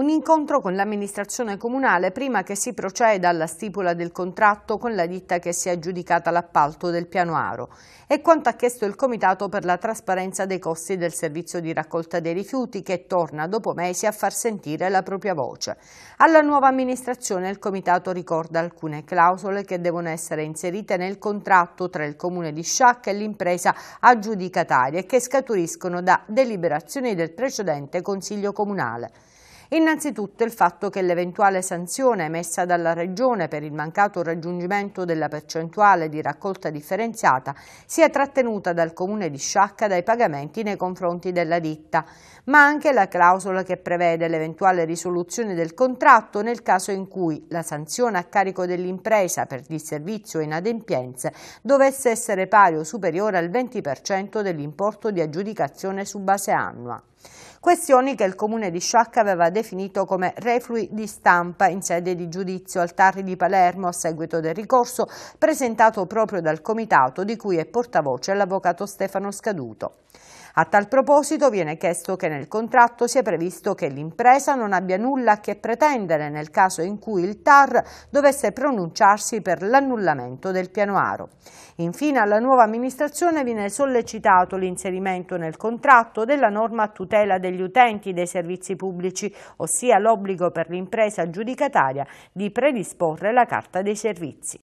un incontro con l'amministrazione comunale prima che si proceda alla stipula del contratto con la ditta che si è aggiudicata l'appalto del piano Aro e quanto ha chiesto il Comitato per la trasparenza dei costi del servizio di raccolta dei rifiuti che torna dopo mesi a far sentire la propria voce. Alla nuova amministrazione il Comitato ricorda alcune clausole che devono essere inserite nel contratto tra il Comune di Sciacca e l'impresa aggiudicataria e che scaturiscono da deliberazioni del precedente Consiglio Comunale. Innanzitutto il fatto che l'eventuale sanzione emessa dalla Regione per il mancato raggiungimento della percentuale di raccolta differenziata sia trattenuta dal Comune di Sciacca dai pagamenti nei confronti della ditta, ma anche la clausola che prevede l'eventuale risoluzione del contratto nel caso in cui la sanzione a carico dell'impresa per disservizio e inadempienze dovesse essere pari o superiore al 20% dell'importo di aggiudicazione su base annua questioni che il comune di Sciacca aveva definito come reflui di stampa in sede di giudizio al Tarri di Palermo a seguito del ricorso presentato proprio dal comitato di cui è portavoce l'avvocato Stefano Scaduto. A tal proposito viene chiesto che nel contratto sia previsto che l'impresa non abbia nulla a che pretendere nel caso in cui il TAR dovesse pronunciarsi per l'annullamento del piano Aro. Infine alla nuova amministrazione viene sollecitato l'inserimento nel contratto della norma a tutela degli utenti dei servizi pubblici, ossia l'obbligo per l'impresa giudicataria di predisporre la carta dei servizi.